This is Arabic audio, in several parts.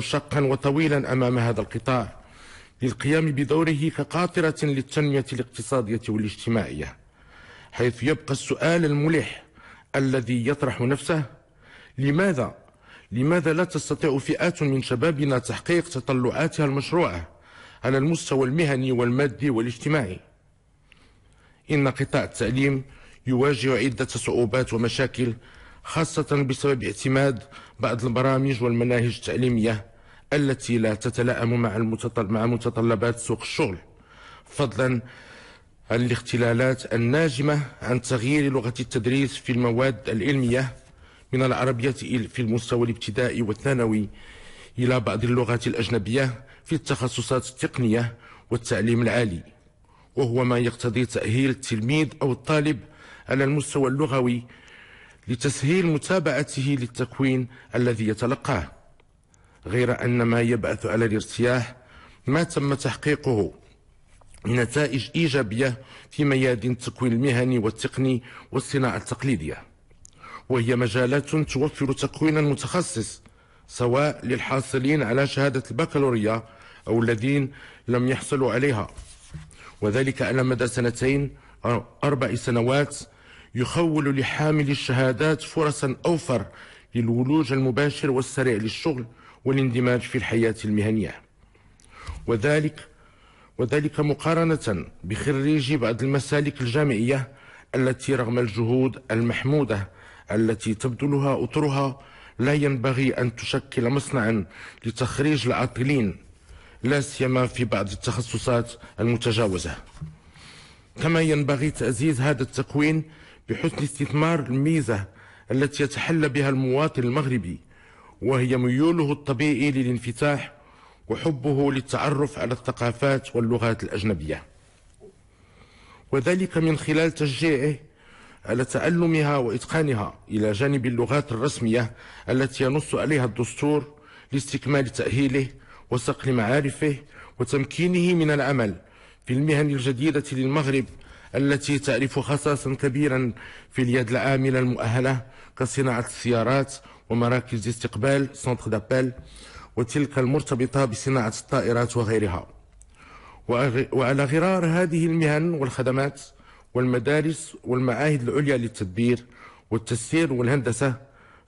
شقا وطويلا أمام هذا القطاع للقيام بدوره كقاطرة للتنمية الاقتصادية والاجتماعية حيث يبقى السؤال الملح الذي يطرح نفسه لماذا لماذا لا تستطيع فئات من شبابنا تحقيق تطلعاتها المشروعة على المستوى المهني والمادي والاجتماعي إن قطاع التعليم يواجه عدة صعوبات ومشاكل خاصة بسبب اعتماد بعض البرامج والمناهج التعليمية التي لا تتلائم مع مع متطلبات سوق الشغل فضلا عن الاختلالات الناجمة عن تغيير لغة التدريس في المواد العلمية من العربية في المستوى الابتدائي والثانوي إلى بعض اللغات الأجنبية في التخصصات التقنية والتعليم العالي وهو ما يقتضي تأهيل التلميذ أو الطالب على المستوى اللغوي لتسهيل متابعته للتكوين الذي يتلقاه غير أن ما يبعث على الارتياح ما تم تحقيقه نتائج إيجابية في ميادين التكوين المهني والتقني والصناعة التقليدية وهي مجالات توفر تكوينا متخصص سواء للحاصلين على شهادة البكالوريا أو الذين لم يحصلوا عليها وذلك على مدى سنتين أو أربع سنوات يخول لحامل الشهادات فرصا أوفر للولوج المباشر والسريع للشغل والاندماج في الحياة المهنية وذلك وذلك مقارنة بخريجي بعض المسالك الجامعية التي رغم الجهود المحمودة التي تبذلها أطرها لا ينبغي أن تشكل مصنعا لتخريج العاطلين لا سيما في بعض التخصصات المتجاوزة كما ينبغي تعزيز هذا التكوين بحسن استثمار الميزة التي يتحلى بها المواطن المغربي وهي ميوله الطبيعي للانفتاح وحبه للتعرف على الثقافات واللغات الأجنبية وذلك من خلال تشجيعه على تعلمها وإتقانها إلى جانب اللغات الرسمية التي ينص عليها الدستور لاستكمال تأهيله وصقل معارفه وتمكينه من العمل في المهن الجديدة للمغرب التي تعرف خصاصا كبيرا في اليد العاملة المؤهلة كصناعة السيارات ومراكز استقبال سنتر دابيل وتلك المرتبطة بصناعة الطائرات وغيرها وعلى غرار هذه المهن والخدمات والمدارس والمعاهد العليا للتدبير والتسيير والهندسة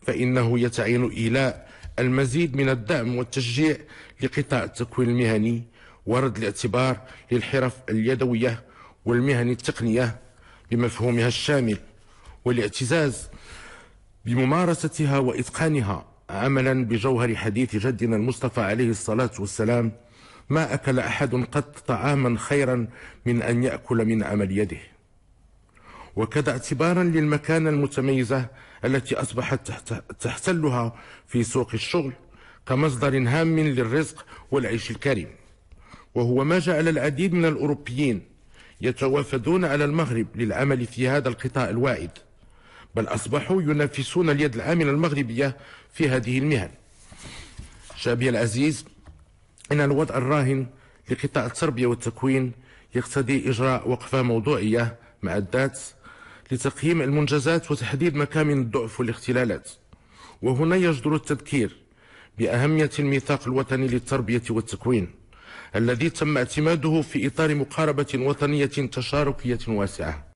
فإنه يتعين إيلاء المزيد من الدعم والتشجيع لقطاع التكوين المهني ورد الاعتبار للحرف اليدوية والمهن التقنية بمفهومها الشامل والاعتزاز بممارستها وإتقانها عملا بجوهر حديث جدنا المصطفى عليه الصلاة والسلام ما أكل أحد قط طعاما خيرا من أن يأكل من عمل يده وكذا اعتبارا للمكانة المتميزة التي أصبحت تحتلها في سوق الشغل كمصدر هام للرزق والعيش الكريم وهو ما جعل العديد من الأوروبيين يتوافدون على المغرب للعمل في هذا القطاع الوائد بل أصبحوا ينافسون اليد العاملة المغربية في هذه المهن شابي العزيز إن الوضع الراهن لقطاع التربية والتكوين يقتضي إجراء وقفة موضوعية مع الذات لتقييم المنجزات وتحديد مكامن الضعف والاختلالات وهنا يجدر التذكير بأهمية الميثاق الوطني للتربية والتكوين الذي تم اعتماده في إطار مقاربة وطنية تشاركية واسعة